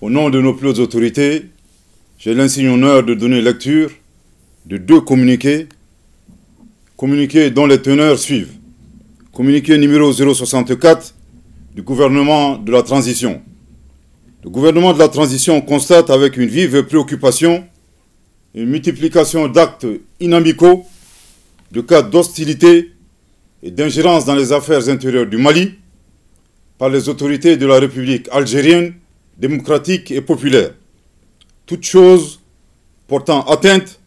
Au nom de nos plus hautes autorités, j'ai l'insigne honneur de donner lecture de deux communiqués, communiqués dont les teneurs suivent. Communiqué numéro 064 du gouvernement de la transition. Le gouvernement de la transition constate avec une vive préoccupation une multiplication d'actes inamicaux, de cas d'hostilité et d'ingérence dans les affaires intérieures du Mali par les autorités de la République algérienne démocratique et populaire, toute chose portant atteinte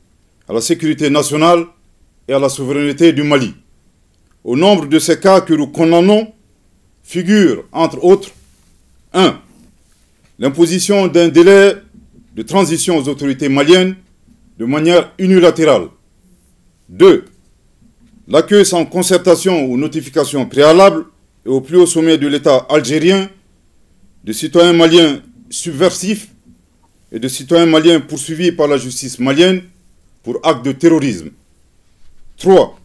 à la sécurité nationale et à la souveraineté du Mali. Au nombre de ces cas que nous condamnons figurent, entre autres, 1. L'imposition d'un délai de transition aux autorités maliennes de manière unilatérale. 2. L'accueil sans concertation ou notification préalable et au plus haut sommet de l'État algérien de citoyens maliens subversifs et de citoyens maliens poursuivis par la justice malienne pour actes de terrorisme. 3.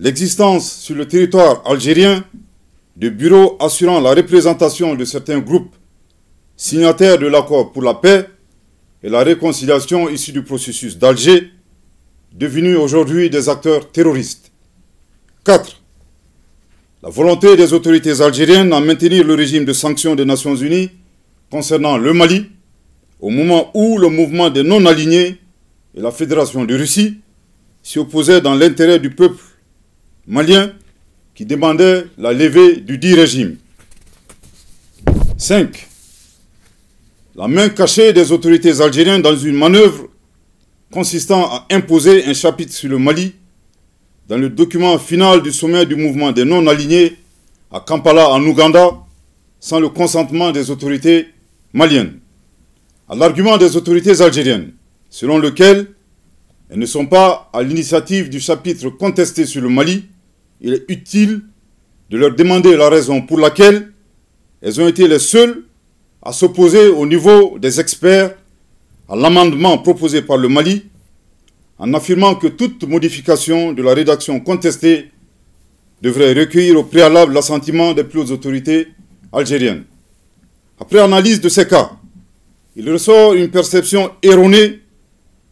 L'existence sur le territoire algérien de bureaux assurant la représentation de certains groupes signataires de l'accord pour la paix et la réconciliation issu du processus d'Alger, devenus aujourd'hui des acteurs terroristes. 4. La volonté des autorités algériennes à maintenir le régime de sanctions des Nations Unies concernant le Mali, au moment où le mouvement des non-alignés et la Fédération de Russie s'y opposaient dans l'intérêt du peuple malien qui demandait la levée du dit régime. 5. La main cachée des autorités algériennes dans une manœuvre consistant à imposer un chapitre sur le Mali dans le document final du sommet du mouvement des non-alignés à Kampala en Ouganda sans le consentement des autorités maliennes, à l'argument des autorités algériennes, selon lequel elles ne sont pas à l'initiative du chapitre contesté sur le Mali, il est utile de leur demander la raison pour laquelle elles ont été les seules à s'opposer au niveau des experts à l'amendement proposé par le Mali en affirmant que toute modification de la rédaction contestée devrait recueillir au préalable l'assentiment des plus hautes autorités algériennes. Après analyse de ces cas, il ressort une perception erronée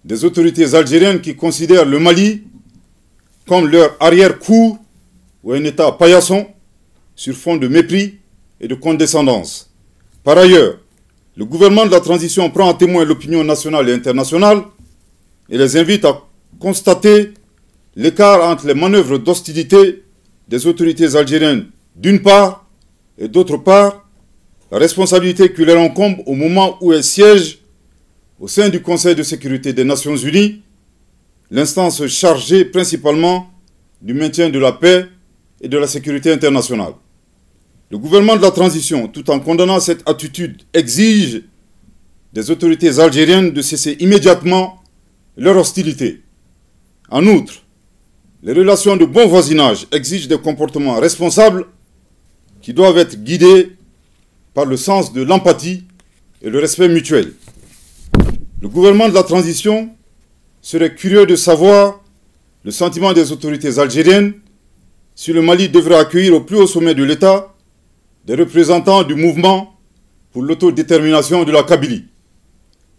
des autorités algériennes qui considèrent le Mali comme leur arrière-cour ou un État paillasson sur fond de mépris et de condescendance. Par ailleurs, le gouvernement de la transition prend à témoin l'opinion nationale et internationale et les invite à constater l'écart entre les manœuvres d'hostilité des autorités algériennes d'une part et d'autre part la responsabilité qui leur au moment où elles siègent au sein du Conseil de sécurité des Nations Unies, l'instance chargée principalement du maintien de la paix et de la sécurité internationale. Le gouvernement de la transition, tout en condamnant cette attitude, exige des autorités algériennes de cesser immédiatement leur hostilité. En outre, les relations de bon voisinage exigent des comportements responsables qui doivent être guidés par le sens de l'empathie et le respect mutuel. Le gouvernement de la transition serait curieux de savoir le sentiment des autorités algériennes si le Mali devrait accueillir au plus haut sommet de l'État des représentants du mouvement pour l'autodétermination de la Kabylie.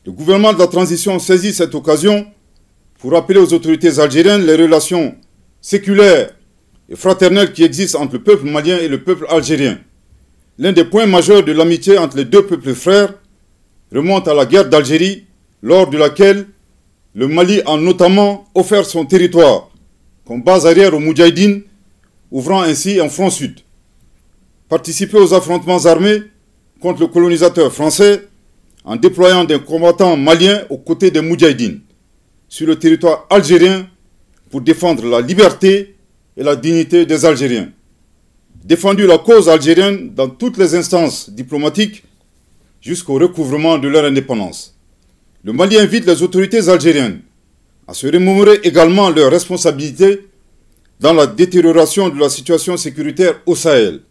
Le gouvernement de la transition saisit cette occasion pour rappeler aux autorités algériennes les relations séculaires et fraternelles qui existent entre le peuple malien et le peuple algérien. L'un des points majeurs de l'amitié entre les deux peuples frères remonte à la guerre d'Algérie, lors de laquelle le Mali a notamment offert son territoire comme base arrière aux Moudjahidines, ouvrant ainsi un front sud. Participer aux affrontements armés contre le colonisateur français en déployant des combattants maliens aux côtés des Moudjahidines sur le territoire algérien pour défendre la liberté et la dignité des Algériens. Défendu la cause algérienne dans toutes les instances diplomatiques jusqu'au recouvrement de leur indépendance. Le Mali invite les autorités algériennes à se remémorer également leurs responsabilités dans la détérioration de la situation sécuritaire au Sahel.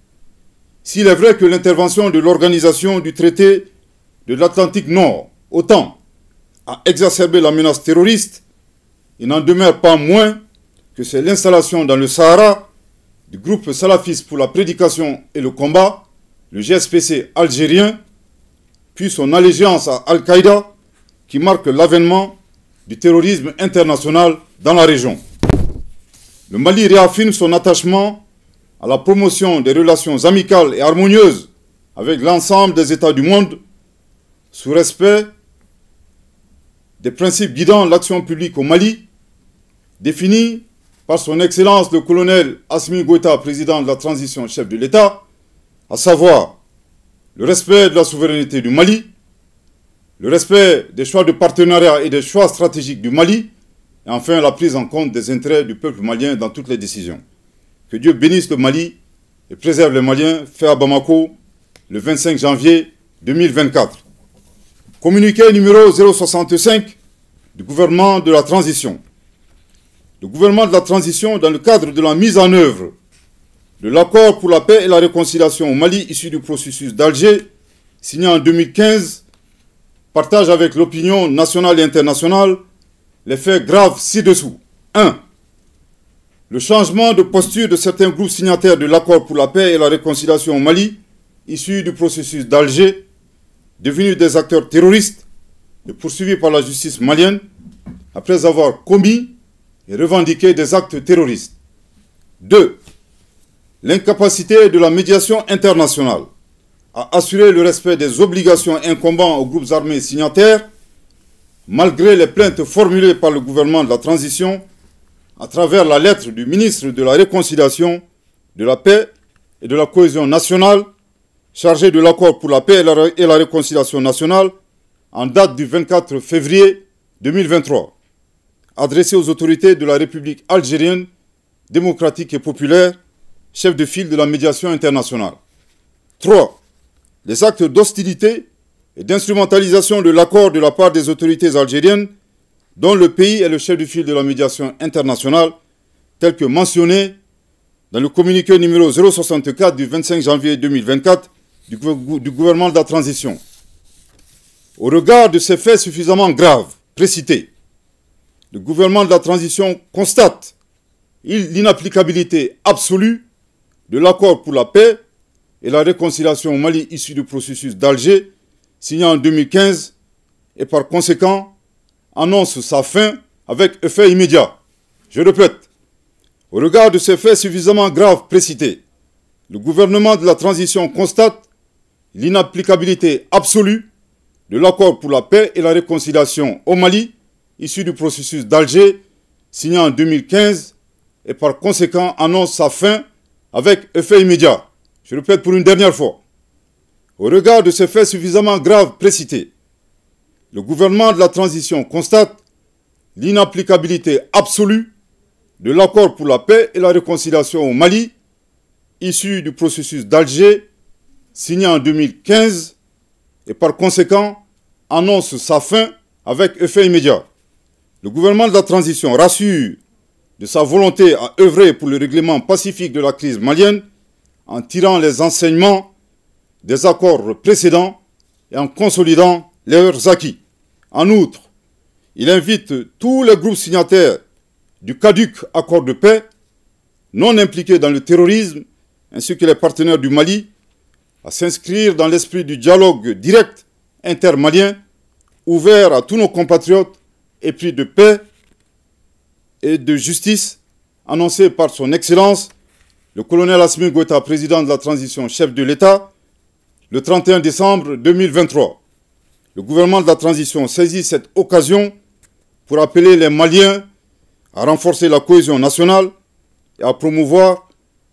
S'il est vrai que l'intervention de l'organisation du traité de l'Atlantique Nord, autant à exacerber la menace terroriste, il n'en demeure pas moins que c'est l'installation dans le Sahara du groupe salafiste pour la prédication et le combat, le GSPC algérien, puis son allégeance à Al-Qaïda qui marque l'avènement du terrorisme international dans la région. Le Mali réaffirme son attachement à la promotion des relations amicales et harmonieuses avec l'ensemble des États du monde sous respect des principes guidant l'action publique au Mali, définis par son Excellence le colonel Asmi Goïta, président de la transition chef de l'État, à savoir le respect de la souveraineté du Mali, le respect des choix de partenariat et des choix stratégiques du Mali, et enfin la prise en compte des intérêts du peuple malien dans toutes les décisions. Que Dieu bénisse le Mali et préserve les Maliens, fait à Bamako le 25 janvier 2024. Communiqué numéro 065 du gouvernement de la transition. Le gouvernement de la transition, dans le cadre de la mise en œuvre de l'accord pour la paix et la réconciliation au Mali issu du processus d'Alger, signé en 2015, partage avec l'opinion nationale et internationale les faits graves ci-dessous. 1. Le changement de posture de certains groupes signataires de l'accord pour la paix et la réconciliation au Mali, issu du processus d'Alger, devenus des acteurs terroristes et poursuivis par la justice malienne après avoir commis et revendiqué des actes terroristes. 2. L'incapacité de la médiation internationale à assurer le respect des obligations incombant aux groupes armés signataires, malgré les plaintes formulées par le gouvernement de la transition à travers la lettre du ministre de la Réconciliation, de la Paix et de la Cohésion nationale chargé de l'accord pour la paix et la réconciliation nationale, en date du 24 février 2023, adressé aux autorités de la République algérienne, démocratique et populaire, chef de file de la médiation internationale. 3. Les actes d'hostilité et d'instrumentalisation de l'accord de la part des autorités algériennes, dont le pays est le chef de file de la médiation internationale, tel que mentionné dans le communiqué numéro 064 du 25 janvier 2024 du, gouvernement de la transition, au regard de ces faits suffisamment graves précités, le gouvernement de la transition constate l'inapplicabilité absolue de l'accord pour la paix et la réconciliation au Mali issu du processus d'Alger signé en 2015 et par conséquent annonce sa fin avec effet immédiat. Je répète, au regard de ces faits suffisamment graves précités, le gouvernement de la transition constate l'inapplicabilité absolue de l'accord pour la paix et la réconciliation au Mali, issu du processus d'Alger, signé en 2015, et par conséquent annonce sa fin avec effet immédiat. Je répète pour une dernière fois. Au regard de ces faits suffisamment graves précités, le gouvernement de la transition constate l'inapplicabilité absolue de l'accord pour la paix et la réconciliation au Mali, issu du processus d'Alger, signé en 2015 et par conséquent annonce sa fin avec effet immédiat. Le gouvernement de la transition rassure de sa volonté à œuvrer pour le règlement pacifique de la crise malienne en tirant les enseignements des accords précédents et en consolidant leurs acquis. En outre, il invite tous les groupes signataires du CADUC accord de paix non impliqués dans le terrorisme ainsi que les partenaires du Mali à s'inscrire dans l'esprit du dialogue direct intermalien, ouvert à tous nos compatriotes, et pris de paix et de justice, annoncé par son Excellence, le colonel Assimi Goueta, président de la transition, chef de l'État, le 31 décembre 2023. Le gouvernement de la transition saisit cette occasion pour appeler les Maliens à renforcer la cohésion nationale et à promouvoir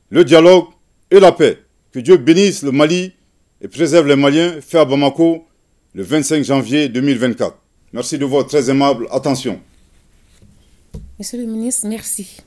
le dialogue et la paix. Que Dieu bénisse le Mali et préserve les Maliens, fait à Bamako le 25 janvier 2024. Merci de votre très aimable attention. Monsieur le ministre, merci.